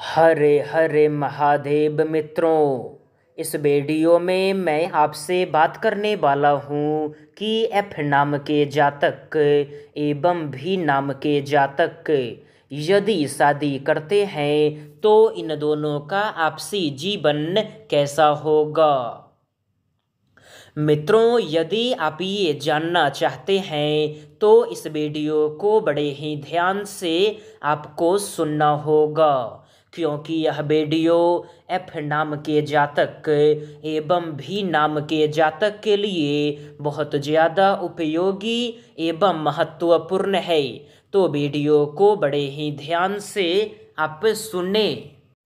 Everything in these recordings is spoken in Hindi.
हरे हरे महादेव मित्रों इस वीडियो में मैं आपसे बात करने वाला हूँ कि एफ नाम के जातक एवं भी नाम के जातक यदि शादी करते हैं तो इन दोनों का आपसी जीवन कैसा होगा मित्रों यदि आप ये जानना चाहते हैं तो इस वीडियो को बड़े ही ध्यान से आपको सुनना होगा क्योंकि यह बेडियो एफ नाम के जातक एवं भी नाम के जातक के लिए बहुत ज़्यादा उपयोगी एवं महत्वपूर्ण है तो वीडियो को बड़े ही ध्यान से आप सुने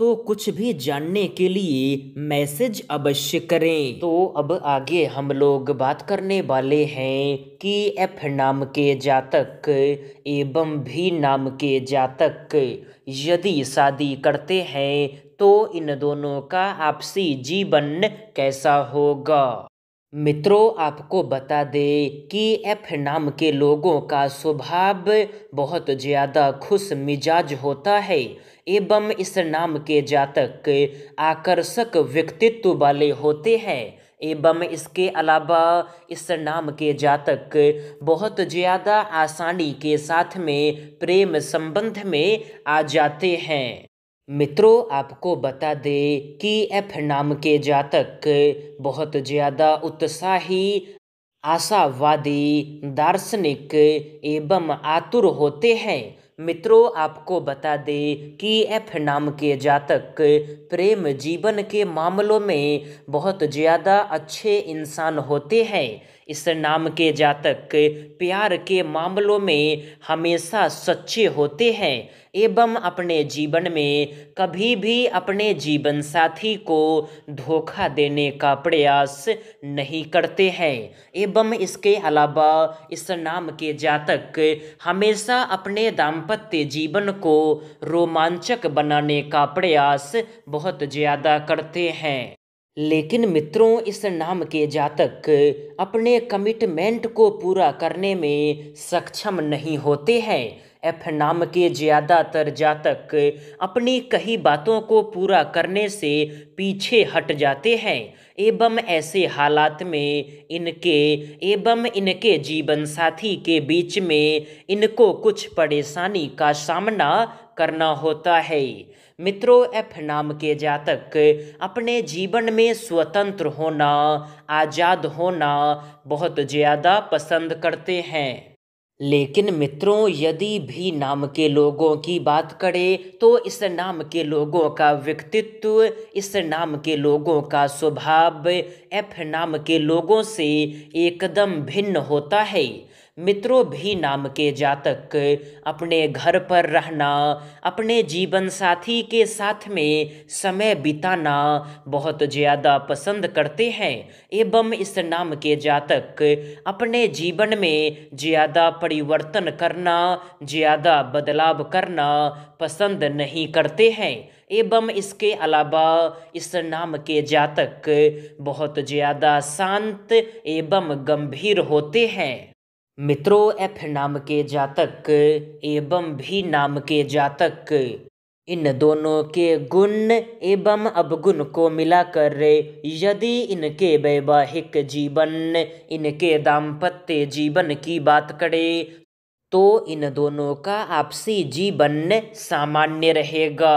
तो कुछ भी जानने के लिए मैसेज अवश्य करें तो अब आगे हम लोग बात करने वाले हैं कि एफ नाम के जातक एवं भी नाम के जातक यदि शादी करते हैं तो इन दोनों का आपसी जीवन कैसा होगा मित्रों आपको बता दें कि एफ नाम के लोगों का स्वभाव बहुत ज़्यादा खुश मिजाज होता है एवं इस नाम के जातक आकर्षक व्यक्तित्व वाले होते हैं एवं इसके अलावा इस नाम के जातक बहुत ज़्यादा आसानी के साथ में प्रेम संबंध में आ जाते हैं मित्रों आपको बता दें कि एफ नाम के जातक बहुत ज़्यादा उत्साही आशावादी दार्शनिक एवं आतुर होते हैं मित्रों आपको बता दें कि एफ नाम के जातक प्रेम जीवन के मामलों में बहुत ज़्यादा अच्छे इंसान होते हैं इस नाम के जातक प्यार के मामलों में हमेशा सच्चे होते हैं एवं अपने जीवन में कभी भी अपने जीवन साथी को धोखा देने का प्रयास नहीं करते हैं एवं इसके अलावा इस नाम के जातक हमेशा अपने दाम्पत्य जीवन को रोमांचक बनाने का प्रयास बहुत ज़्यादा करते हैं लेकिन मित्रों इस नाम के जातक अपने कमिटमेंट को पूरा करने में सक्षम नहीं होते हैं एफ नाम के ज़्यादातर जातक अपनी कही बातों को पूरा करने से पीछे हट जाते हैं एवं ऐसे हालात में इनके एवं इनके जीवन साथी के बीच में इनको कुछ परेशानी का सामना करना होता है मित्रों एफ नाम के जातक अपने जीवन में स्वतंत्र होना आज़ाद होना बहुत ज़्यादा पसंद करते हैं लेकिन मित्रों यदि भी नाम के लोगों की बात करें तो इस नाम के लोगों का व्यक्तित्व इस नाम के लोगों का स्वभाव एफ नाम के लोगों से एकदम भिन्न होता है मित्रों भी नाम के जातक अपने घर पर रहना अपने जीवन साथी के साथ में समय बिताना बहुत ज़्यादा पसंद करते हैं एवं इस नाम के जातक अपने जीवन में ज़्यादा परिवर्तन करना ज़्यादा बदलाव करना पसंद नहीं करते हैं एवं इसके अलावा इस नाम के जातक बहुत ज़्यादा शांत एवं गंभीर होते हैं मित्रों एफ नाम के जातक एवं भी नाम के जातक इन दोनों के गुण एवं अवगुण को मिलाकर यदि इनके वैवाहिक जीवन इनके दाम्पत्य जीवन की बात करें तो इन दोनों का आपसी जीवन सामान्य रहेगा